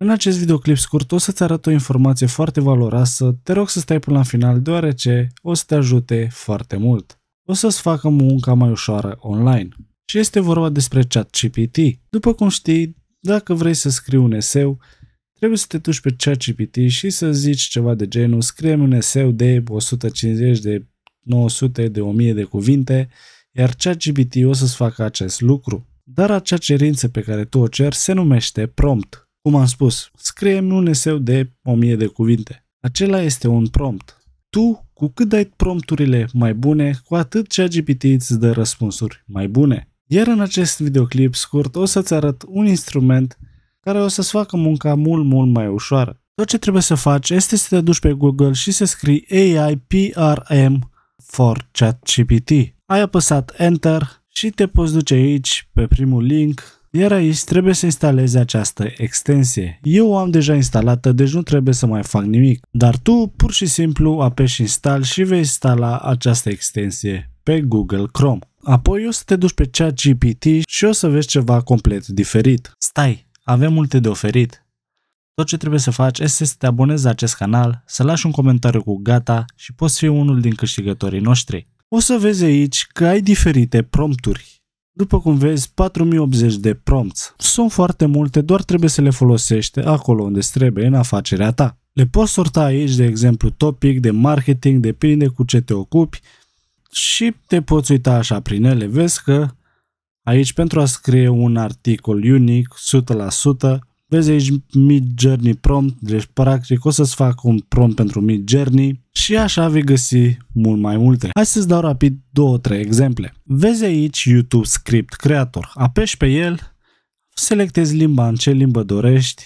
În acest videoclip scurt o să-ți arăt o informație foarte valoroasă, te rog să stai până la final deoarece o să te ajute foarte mult. O să-ți facă munca mai ușoară online. Și este vorba despre ChatGPT. După cum știi, dacă vrei să scrii un eseu, trebuie să te duci pe ChatGPT și să zici ceva de genul scrie un eseu de 150 de 900 de 1000 de cuvinte, iar ChatGPT o să-ți facă acest lucru. Dar acea cerință pe care tu o ceri se numește prompt. Cum am spus, scriem un eseu de 1000 de cuvinte. Acela este un prompt. Tu, cu cât dai prompturile mai bune, cu atât ChatGPT îți dă răspunsuri mai bune. Iar în acest videoclip scurt o să-ți arăt un instrument care o să-ți facă munca mult, mult mai ușoară. Tot ce trebuie să faci este să te duci pe Google și să scrii AI PRM for ChatGPT. Ai apăsat Enter și te poți duce aici pe primul link iar aici trebuie să instalezi această extensie. Eu o am deja instalată, deci nu trebuie să mai fac nimic. Dar tu pur și simplu apeși install și vei instala această extensie pe Google Chrome. Apoi o să te duci pe chat GPT și o să vezi ceva complet diferit. Stai, avem multe de oferit. Tot ce trebuie să faci este să te abonezi la acest canal, să lași un comentariu cu gata și poți fi unul din câștigătorii noștri. O să vezi aici că ai diferite prompturi. După cum vezi, 4080 de prompts. Sunt foarte multe, doar trebuie să le folosești acolo unde trebuie în afacerea ta. Le poți sorta aici, de exemplu, topic, de marketing, depinde cu ce te ocupi și te poți uita așa prin ele. Vezi că aici pentru a scrie un articol unic 100%, Vezi aici Mid Journey prompt, deci practic o să-ți fac un prompt pentru Mid Journey și așa vei găsi mult mai multe. Hai să-ți dau rapid două-trei exemple. Vezi aici YouTube Script Creator, apeși pe el, selectezi limba în ce limbă dorești,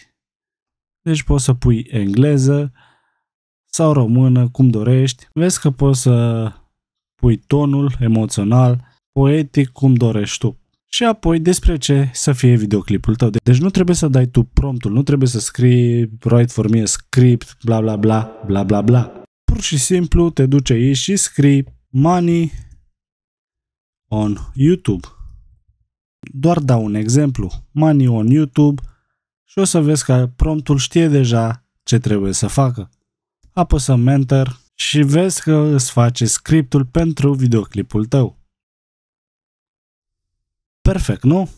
deci poți să pui engleză sau română, cum dorești. Vezi că poți să pui tonul emoțional, poetic, cum dorești tu și apoi despre ce să fie videoclipul tău. Deci nu trebuie să dai tu promptul, nu trebuie să scrii write for me a script, bla bla bla, bla bla bla. Pur și simplu te duci aici și scrii money on YouTube. Doar dau un exemplu, money on YouTube și o să vezi că promptul știe deja ce trebuie să facă. Apăsăm enter și vezi că îți face scriptul pentru videoclipul tău. Perfect, nu?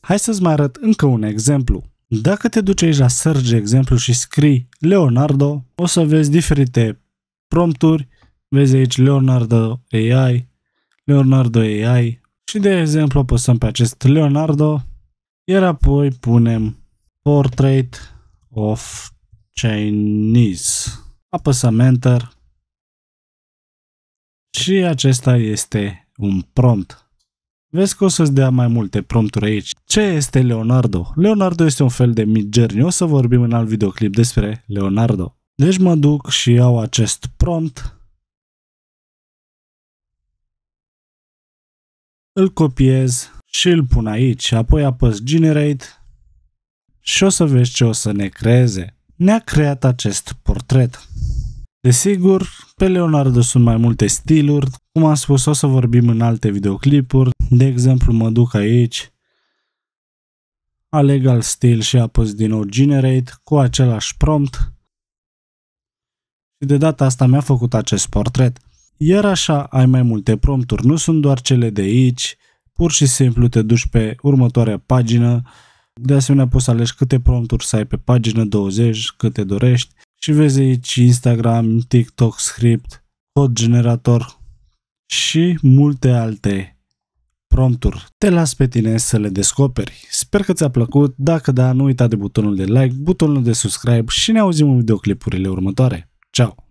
Hai să-ți mai arăt încă un exemplu. Dacă te duci aici la search, de exemplu, și scrii Leonardo, o să vezi diferite prompturi. Vezi aici Leonardo AI, Leonardo AI și de exemplu apăsăm pe acest Leonardo, iar apoi punem Portrait of Chinese. Apăsăm Enter și acesta este un prompt. Vezi că o să-ți dea mai multe prompturi aici. Ce este Leonardo? Leonardo este un fel de mid O să vorbim în alt videoclip despre Leonardo. Deci mă duc și iau acest prompt. Îl copiez și îl pun aici. Apoi apăs Generate și o să vezi ce o să ne creeze. Ne-a creat acest portret. Desigur, pe Leonardo sunt mai multe stiluri, cum am spus o să vorbim în alte videoclipuri, de exemplu, mă duc aici, aleg alt stil și apăs din nou Generate cu același prompt. Și de data asta mi-a făcut acest portret. Iar așa ai mai multe prompturi, nu sunt doar cele de aici, pur și simplu te duci pe următoarea pagină, de asemenea poți să alegi câte prompturi să ai pe pagină 20, câte dorești și vezi aici Instagram, TikTok, script, cod generator și multe alte prompturi. Te las pe tine să le descoperi. Sper că ți-a plăcut, dacă da, nu uita de butonul de like, butonul de subscribe și ne auzim în videoclipurile următoare. Ciao!